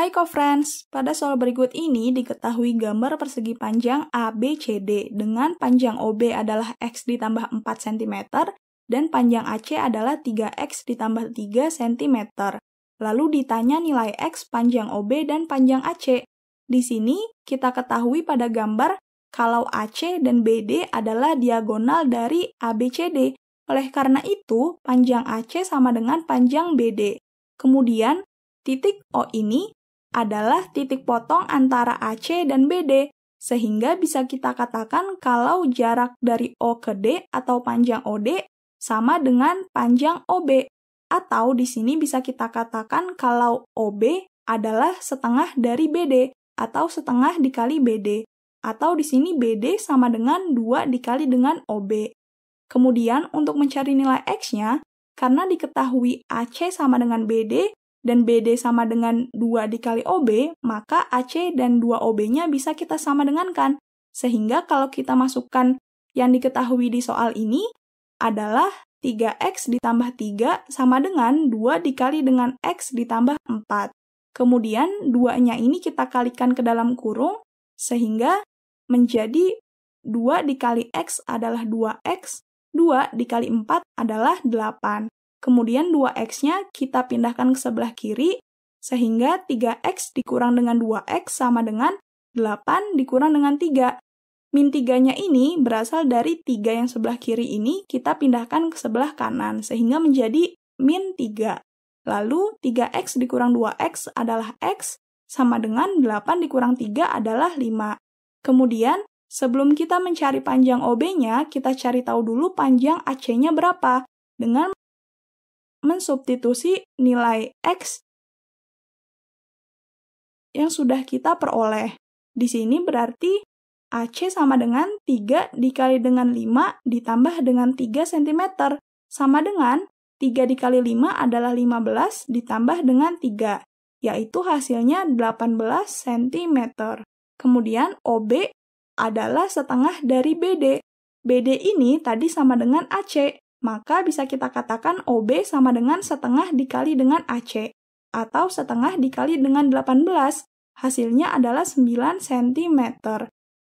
Hai co-friends, pada soal berikut ini diketahui gambar persegi panjang ABCD dengan panjang OB adalah X ditambah 4 cm dan panjang AC adalah 3X ditambah 3 cm. Lalu ditanya nilai X panjang OB dan panjang AC. Di sini kita ketahui pada gambar kalau AC dan BD adalah diagonal dari ABCD. Oleh karena itu, panjang AC sama dengan panjang BD. Kemudian, titik O ini adalah titik potong antara AC dan BD, sehingga bisa kita katakan kalau jarak dari O ke D atau panjang OD sama dengan panjang OB, atau di sini bisa kita katakan kalau OB adalah setengah dari BD atau setengah dikali BD, atau di sini BD sama dengan 2 dikali dengan OB. Kemudian untuk mencari nilai X-nya, karena diketahui AC sama dengan BD, dan BD sama dengan 2 dikali OB, maka AC dan 2OB-nya bisa kita sama dengankan. Sehingga kalau kita masukkan yang diketahui di soal ini adalah 3X ditambah 3 sama dengan 2 dikali dengan X ditambah 4. Kemudian 2-nya ini kita kalikan ke dalam kurung, sehingga menjadi 2 dikali X adalah 2X, 2 dikali 4 adalah 8. Kemudian 2x-nya kita pindahkan ke sebelah kiri, sehingga 3x dikurang dengan 2x sama dengan 8 dikurang dengan 3. Min 3-nya ini berasal dari 3 yang sebelah kiri ini kita pindahkan ke sebelah kanan, sehingga menjadi min 3. Lalu 3x dikurang 2x adalah x, sama dengan 8 dikurang 3 adalah 5. Kemudian, sebelum kita mencari panjang OB-nya, kita cari tahu dulu panjang AC-nya berapa. Dengan mensubstitusi nilai X yang sudah kita peroleh. Di sini berarti AC sama dengan 3 dikali dengan 5 ditambah dengan 3 cm. Sama dengan 3 dikali 5 adalah 15 ditambah dengan 3, yaitu hasilnya 18 cm. Kemudian OB adalah setengah dari BD. BD ini tadi sama dengan AC, maka bisa kita katakan OB sama dengan setengah dikali dengan AC, atau setengah dikali dengan 18, hasilnya adalah 9 cm.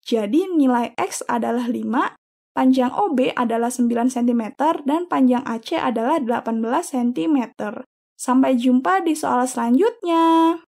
Jadi nilai X adalah 5, panjang OB adalah 9 cm, dan panjang AC adalah 18 cm. Sampai jumpa di soal selanjutnya.